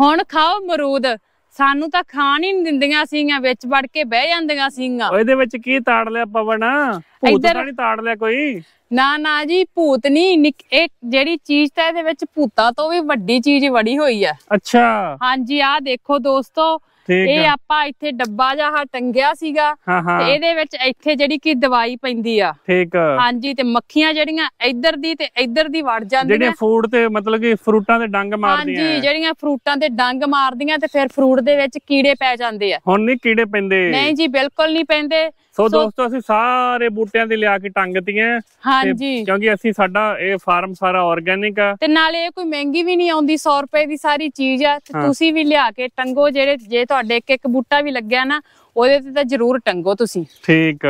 ਹੁਣ ਖਾਓ ਮਰੂਦ ਸਾਨੂੰ ਤਾਂ ਖਾਣ ਹੀ ਨਹੀਂ ਦਿੰਦੀਆਂ ਸੀਗੀਆਂ ਵਿੱਚ ਵੜ ਕੇ ਬਹਿ ਜਾਂਦੀਆਂ ਸੀਗੀਆਂ ਇਹਦੇ ਵਿੱਚ ਕੀ ਤਾੜ ਲਿਆ ਪਵਨ ਭੂਤ ਤਾਂ ਨਹੀਂ ਤਾੜ ਲਿਆ ਕੋਈ ਨਾ ਨਾ ਜੀ ਭੂਤ ਨਹੀਂ ਇਹ ਜਿਹੜੀ ਚੀਜ਼ ਤਾਂ ਇਹਦੇ ਵਿੱਚ ਭੂਤਾਂ ਤੋਂ ਵੀ ਵੱਡੀ ਚੀਜ਼ ਵੜੀ ਹੋਈ ਆ ਅੱਛਾ ਹਾਂਜੀ ਆਹ ਦੇਖੋ ਦੋਸਤੋ ਇਹ ਆਪਾਂ ਇੱਥੇ ਡੱਬਾ ਜਹਾ ਟੰਗਿਆ ਸੀਗਾ ਤੇ ਇਹਦੇ ਵਿੱਚ ਇੱਥੇ ਜਿਹੜੀ ਕੀ ਦਵਾਈ ਪੈਂਦੀ ਆ ਠੀਕ ਹਾਂਜੀ ਤੇ ਮੱਖੀਆਂ ਜਿਹੜੀਆਂ ਇੱਧਰ ਦੀ ਤੇ ਇੱਧਰ ਦੀ ਵੜ ਜਾਂਦੀਆਂ ਜਿਹੜੇ ਫੂਡ ਤੇ ਮਤਲਬ ਕਿ ਫਰੂਟਾਂ ਤੇ ਡੰਗ ਮਾਰਦੀਆਂ ਹਾਂਜੀ ਜਿਹੜੀਆਂ ਫਰੂਟਾਂ ਤੇ ਡੰਗ ਮਾਰਦੀਆਂ ਤੇ ਫਿਰ ਫਰੂਟ ਦੇ ਵਿੱਚ ਕੀੜੇ ਪੈ ਜਾਂਦੇ ਆ ਹੁਣ ਨਹੀਂ ਕੀੜੇ ਪੈਂਦੇ ਨਹੀਂ ਜੀ ਬਿਲਕੁਲ ਨਹੀਂ ਪੈਂਦੇ ਸੋ ਦੋਸਤੋ ਅਸੀਂ ਸਾਰੇ ਬੂਟਿਆਂ ਦੇ ਲਿਆ ਕੇ ਟੰਗਤੀਆਂ ਹਾਂਜੀ ਕਿਉਂਕਿ ਅਸੀਂ ਸਾਡਾ ਇਹ ਫਾਰਮ ਸਾਰਾ ਆਰਗੇਨਿਕ ਆ ਤੇ ਨਾਲੇ ਇਹ ਕੋਈ ਮਹਿੰਗੀ ਵੀ ਨਹੀਂ ਆਉਂਦੀ 100 ਰੁਪਏ ਦੀ ਸਾਰੀ ਚੀਜ਼ ਆ ਤੇ ਤੁਸੀਂ ਵੀ ਲਿਆ ਕੇ ਟੰਗੋ ਜਿਹੜੇ ਜੇ ਤੁਹਾਡੇ ਇੱਕ ਇੱਕ ਬੂਟਾ ਵੀ ਲੱਗਿਆ ਨਾ ਉਹਦੇ ਤੇ ਤਾਂ ਜ਼ਰੂਰ ਟੰਗੋ ਤੁਸੀਂ ਠੀਕ